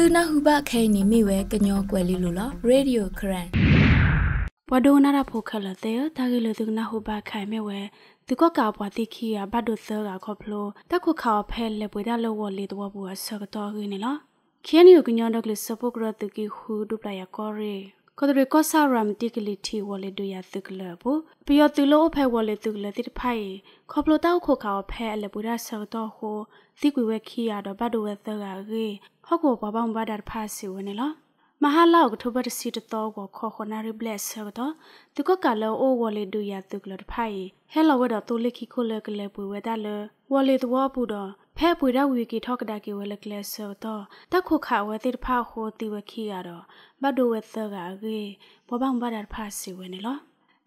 သူနာဟုဘခဲနေမိဝဲကညောကွယ်လီလိုလားရေဒီယိုခရန်ပဒိုနာရဖိုခလတဲ့တာဂီလသူနာဟုဘခိုင်မဲဝဲသူကကပွားတိခီယာဘတ်ဒုဆာကခေါပလိုတခုခါဖဲလေပွေဒါလောဝလီတော့ဘူးဆကတော့ရင်းနော်ခင်းယူကညောဒကလစပုကရတကီဟူဒုပလာကောရီကဒရကဆာရမ်တိကလီတီဝလေဒူယာသကလဘပျော်သူလို့ဖဲဝလေသူကလတိဖိုင်ခေါပလိုတောက်ခုခါဖဲလေပွေဒါဆကတော့ဟိုသိကွေဝဲခီရတော့ဘတ်တဝဲသကရေဟော့ကိုဘဘောင်ဘဒါဖာစီဝနေလားမဟာလောက်ထုဘတ်စီတတော်ကိုခေါ်ခနာရီဘလက်ဆာတော့သူကကလောအိုဝလေဒူရသူကလတ်ဖိုင်ဟဲလောဝဲတော့သူလိခိခိုလကလေပွေဝဲတလဝလေသဝပူတော့ဖဲပွေတော့ဝီကီထောက်ကဒါကီဝဲလကလေဆာတော့တခုခဝဲတိဖာဟိုတီဝခီရတော့ဘတ်ဒူဝဲသကရေဘဘောင်ဘဒါဖာစီဝနေလား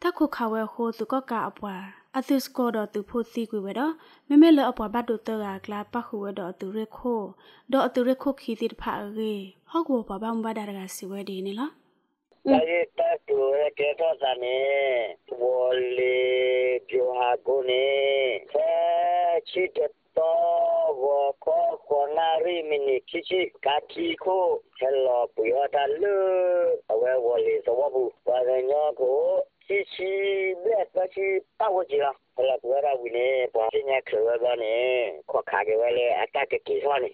တာခုခါဝဲဟိုသူကကအပွားအသစ်ကောတော့သူဖို့စီကွေဝဲတော့မမဲလအပွားဘတ်တို့တကကလာပခုဝဲတော့သူရခိုတော့သူရခိုခီတိတဖာရေဟောက်ဘောဘဘမ္ဘာဒါရကစီဝဲဒီနေလားလာရတဲ့သူရဲ့ကဲတော့သမေဝော်လေဂျိုဟာဂိုနေဆဲချစ်တဲ့တော့ဝကောခေါ်နာရီမီနီချီချီကာကီကိုဟဲလိုပူရတာလူအဝဲဝော်လေသဝဘူးဘာရညောကိုရှိရှိလက်ပချီပတ်ဝကြလားဘလကွာရဝိနေပေါ်ပြညာခရဝနေခေါ်ခါကြဝလေအတကကိစောနေ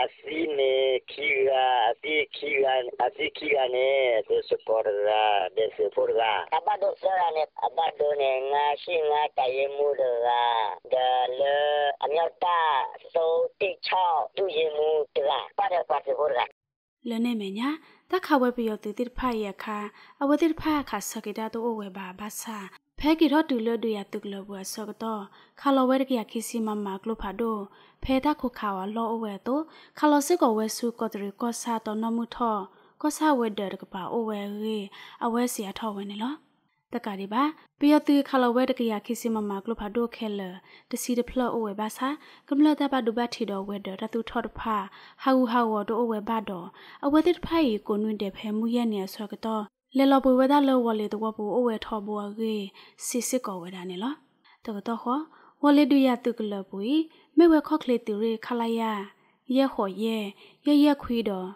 အစီနေခီရာအစီခီရာအစီခီရာနေဒစပေါ်ရာဒစပေါ်ရာအဘဒိုဆရာနေအဘဒိုနေငါရှိငါတရေမူရာဒါလအမြောက်တာစိုးတိချောက်သူရေမူတလားပါတဲ့ပါစပေါ်ရာလနဲ့မညာတာခဝဲပီယောတိတိဖာယခာအဝတိဖာခါစကေတာတိုအဝဲဘာဘာသာဖဲကီရတူလဒူယတုကလဘွာစကတော့ခါလဝဲကရခီစီမမကလဖာဒိုဖဲတာခုခါဝလောအဝဲတိုခါလစစ်ကဝဲစုကတရီကောစာတနမှုထောကောစာဝဲဒရကပါအဝဲရေအဝဲစီအထောဝဲနေလောတကရီပါပီယတီခလဝဲတကရခိစီမမကလဖဒိုခဲလတစီတဖလအိုဝဲဘာသာကမလတဘဒုဘတီတော်ဝဲဒရတူထော်တဖာဟာဟူဟာဝတော်အိုဝဲဘတော်အဝဲတစ်ဖိုင်ကိုနွင့်တဲ့ဖဲမူရဲ့နေဆော့ကတော့လေလပွေဝဲဒါလောဝလေတော့ပူအိုဝဲထော်ဘွားကြီးစစ်စစ်ကောဝဲဒါနေလားတကတော့ဟောဝလေဒူရတုကလပွေမေဝဲခော့ကလေတူရခလာယာရဲဟော်ရဲရဲရဲခွေးတော်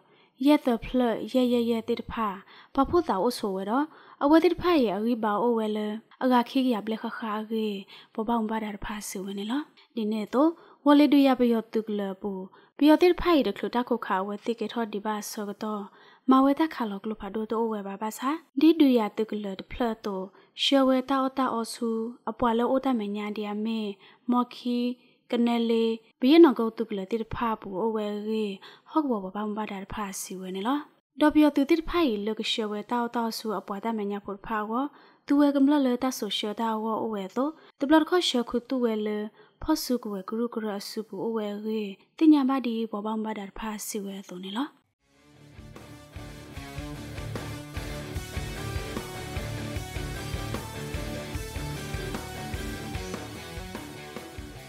ရက်သဖလရက်ရက်ရက်တိတဖာပဖုသာအဆိုဝဲတော့အဝဲတိတဖာရဲ့အရိပါအိုဝဲလအကခိကရပလက်ခခါကေပပောင်ပါတာဖာဆူဝဲနေလားဒီနေ့တော့ဝလီဒူရပယောတုကလပူပယောတိဖိုင်တကလတခုခါဝဲတိကေထောဒီပါဆောကတော့မဝဲတခါလောကလဖာဒိုတိုဝဲပါပါစာဒီဒူရတုကလတဖလတော့ရှောဝဲတာအတာအဆူအပွာလောအတမညာဒီယမေမော်ခီကနဲလေဘီယနောကုတ်တုကလတိတဖာပူအဝဲရေဟော့ကဘောဘာမဘာဒါတဖာစီဝဲနေလားတော့ပြောသူတိတဖာဤလကရှဝဲတောက်တောက်ဆူအပွားတမညာဖို့ဖာကောသူဝဲကမလလေတဆိုရှတာဝအဝဲတော့တပလခရှခုသူဝဲလေဖော့စုကဝဲဂရုဂရအစုပူအဝဲရေတင်ညာမဒီဘောဘာမဘာဒါတဖာစီဝဲသွနေလား